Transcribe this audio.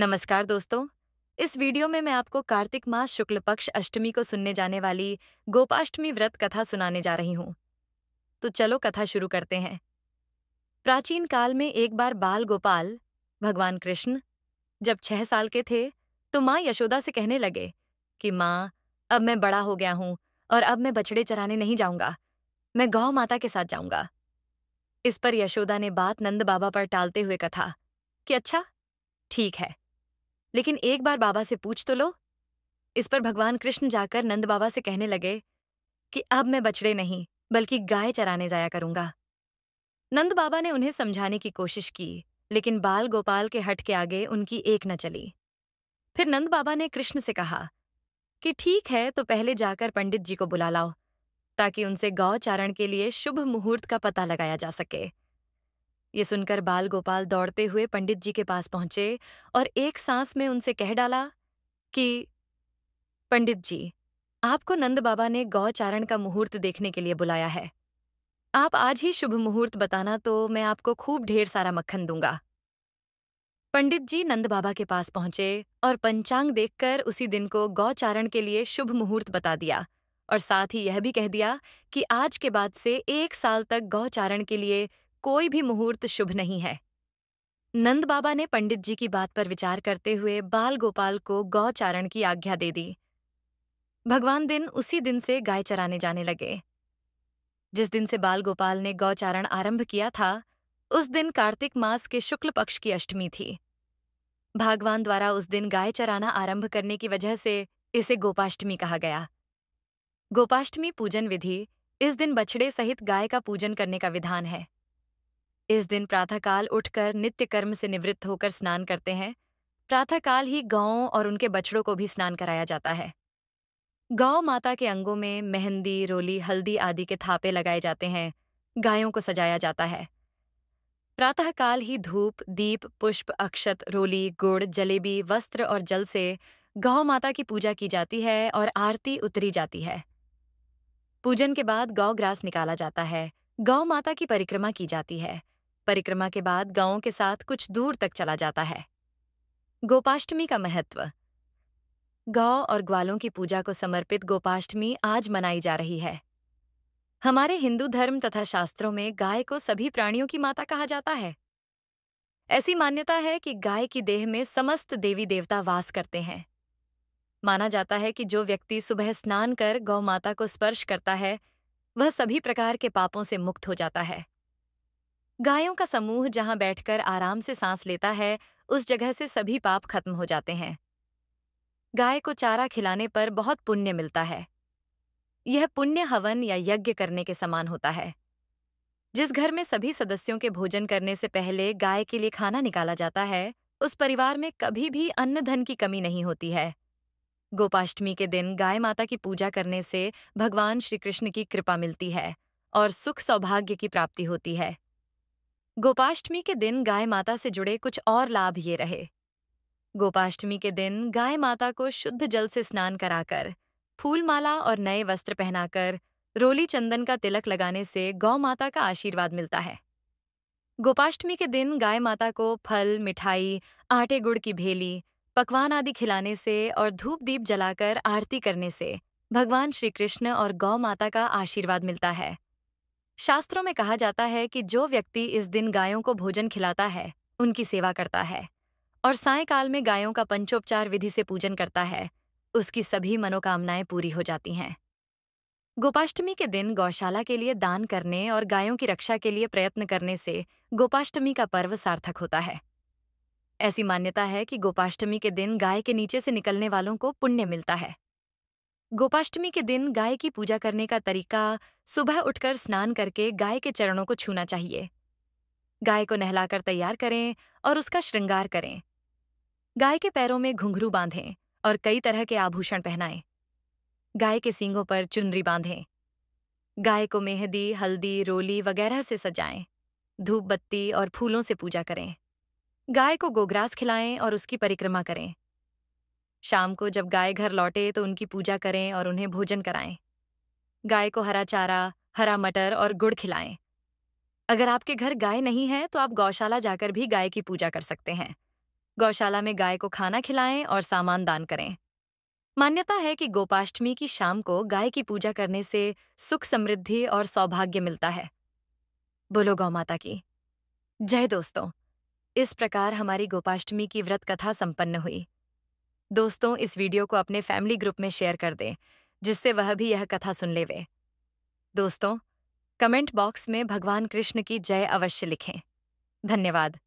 नमस्कार दोस्तों इस वीडियो में मैं आपको कार्तिक मास शुक्ल पक्ष अष्टमी को सुनने जाने वाली गोपाष्टमी व्रत कथा सुनाने जा रही हूँ तो चलो कथा शुरू करते हैं प्राचीन काल में एक बार बाल गोपाल भगवान कृष्ण जब छह साल के थे तो माँ यशोदा से कहने लगे कि माँ अब मैं बड़ा हो गया हूं और अब मैं बछड़े चराने नहीं जाऊंगा मैं गौ माता के साथ जाऊंगा इस पर यशोदा ने बात नंद बाबा पर टालते हुए कथा कि अच्छा ठीक है लेकिन एक बार बाबा से पूछ तो लो इस पर भगवान कृष्ण जाकर नंद बाबा से कहने लगे कि अब मैं बछड़े नहीं बल्कि गाय चराने जाया करूंगा नंद बाबा ने उन्हें समझाने की कोशिश की लेकिन बाल गोपाल के हट के आगे उनकी एक न चली फिर नंद बाबा ने कृष्ण से कहा कि ठीक है तो पहले जाकर पंडित जी को बुला लाओ ताकि उनसे गौ चारण के लिए शुभ मुहूर्त का पता लगाया जा सके ये सुनकर बाल गोपाल दौड़ते हुए पंडित जी के पास पहुंचे और एक सांस में उनसे कह डाला कि पंडित जी आपको नंद बाबा ने गौचारण का मुहूर्त देखने के लिए बुलाया है आप आज ही शुभ मुहूर्त बताना तो मैं आपको खूब ढेर सारा मक्खन दूंगा पंडित जी नंद बाबा के पास पहुंचे और पंचांग देखकर उसी दिन को गौचारण के लिए शुभ मुहूर्त बता दिया और साथ ही यह भी कह दिया कि आज के बाद से एक साल तक गौचारण के लिए कोई भी मुहूर्त शुभ नहीं है नंद बाबा ने पंडित जी की बात पर विचार करते हुए बाल गोपाल को गौचारण की आज्ञा दे दी भगवान दिन उसी दिन से गाय चराने जाने लगे जिस दिन से बाल गोपाल ने गौचारण आरंभ किया था उस दिन कार्तिक मास के शुक्ल पक्ष की अष्टमी थी भगवान द्वारा उस दिन गाय चराना आरंभ करने की वजह से इसे गोपाष्टमी कहा गया गोपाष्टमी पूजन विधि इस दिन बछड़े सहित गाय का पूजन करने का विधान है इस दिन प्रातःकाल उठकर नित्य कर्म से निवृत्त होकर स्नान करते हैं प्रातःकाल ही गाँव और उनके बछड़ों को भी स्नान कराया जाता है गौ माता के अंगों में मेहंदी रोली हल्दी आदि के थापे लगाए जाते हैं गायों को सजाया जाता है प्रातःकाल ही धूप दीप पुष्प अक्षत रोली गुड़ जलेबी वस्त्र और जल से गौ माता की पूजा की जाती है और आरती उतरी जाती है पूजन के बाद गौ ग्रास निकाला जाता है गौ माता की परिक्रमा की जाती है परिक्रमा के बाद गांवों के साथ कुछ दूर तक चला जाता है गोपाष्टमी का महत्व गौ और ग्वालों की पूजा को समर्पित गोपाष्टमी आज मनाई जा रही है हमारे हिंदू धर्म तथा शास्त्रों में गाय को सभी प्राणियों की माता कहा जाता है ऐसी मान्यता है कि गाय की देह में समस्त देवी देवता वास करते हैं माना जाता है कि जो व्यक्ति सुबह स्नान कर गौ माता को स्पर्श करता है वह सभी प्रकार के पापों से मुक्त हो जाता है गायों का समूह जहाँ बैठकर आराम से सांस लेता है उस जगह से सभी पाप खत्म हो जाते हैं गाय को चारा खिलाने पर बहुत पुण्य मिलता है यह पुण्य हवन या यज्ञ करने के समान होता है जिस घर में सभी सदस्यों के भोजन करने से पहले गाय के लिए खाना निकाला जाता है उस परिवार में कभी भी अन्न धन की कमी नहीं होती है गोपाष्टमी के दिन गाय माता की पूजा करने से भगवान श्री कृष्ण की कृपा मिलती है और सुख सौभाग्य की प्राप्ति होती है गोपाष्टमी के दिन गाय माता से जुड़े कुछ और लाभ ये रहे गोपाष्टमी के दिन गाय माता को शुद्ध जल से स्नान कराकर फूलमाला और नए वस्त्र पहनाकर रोली चंदन का तिलक लगाने से गौ माता का आशीर्वाद मिलता है गोपाष्टमी के दिन गाय माता को फल मिठाई आटे गुड़ की भेली पकवान आदि खिलाने से और धूप दीप जलाकर आरती करने से भगवान श्री कृष्ण और गौ माता का आशीर्वाद मिलता है शास्त्रों में कहा जाता है कि जो व्यक्ति इस दिन गायों को भोजन खिलाता है उनकी सेवा करता है और सायकाल में गायों का पंचोपचार विधि से पूजन करता है उसकी सभी मनोकामनाएं पूरी हो जाती हैं गोपाष्टमी के दिन गौशाला के लिए दान करने और गायों की रक्षा के लिए प्रयत्न करने से गोपाष्टमी का पर्व सार्थक होता है ऐसी मान्यता है कि गोपाष्टमी के दिन गाय के नीचे से निकलने वालों को पुण्य मिलता है गोपाष्टमी के दिन गाय की पूजा करने का तरीका सुबह उठकर स्नान करके गाय के चरणों को छूना चाहिए गाय को नहलाकर तैयार करें और उसका श्रृंगार करें गाय के पैरों में घुंघरू बांधें और कई तरह के आभूषण पहनाएं गाय के सींगों पर चुनरी बांधें गाय को मेहंदी हल्दी रोली वगैरह से सजाएं धूप बत्ती और फूलों से पूजा करें गाय को गोग्रास खिलाएं और उसकी परिक्रमा करें शाम को जब गाय घर लौटे तो उनकी पूजा करें और उन्हें भोजन कराएं गाय को हरा चारा हरा मटर और गुड़ खिलाएं अगर आपके घर गाय नहीं है तो आप गौशाला जाकर भी गाय की पूजा कर सकते हैं गौशाला में गाय को खाना खिलाएं और सामान दान करें मान्यता है कि गोपाष्टमी की शाम को गाय की पूजा करने से सुख समृद्धि और सौभाग्य मिलता है बोलो गौ माता की जय दोस्तों इस प्रकार हमारी गोपाष्टमी की व्रत कथा संपन्न हुई दोस्तों इस वीडियो को अपने फैमिली ग्रुप में शेयर कर दें जिससे वह भी यह कथा सुन ले वे दोस्तों कमेंट बॉक्स में भगवान कृष्ण की जय अवश्य लिखें धन्यवाद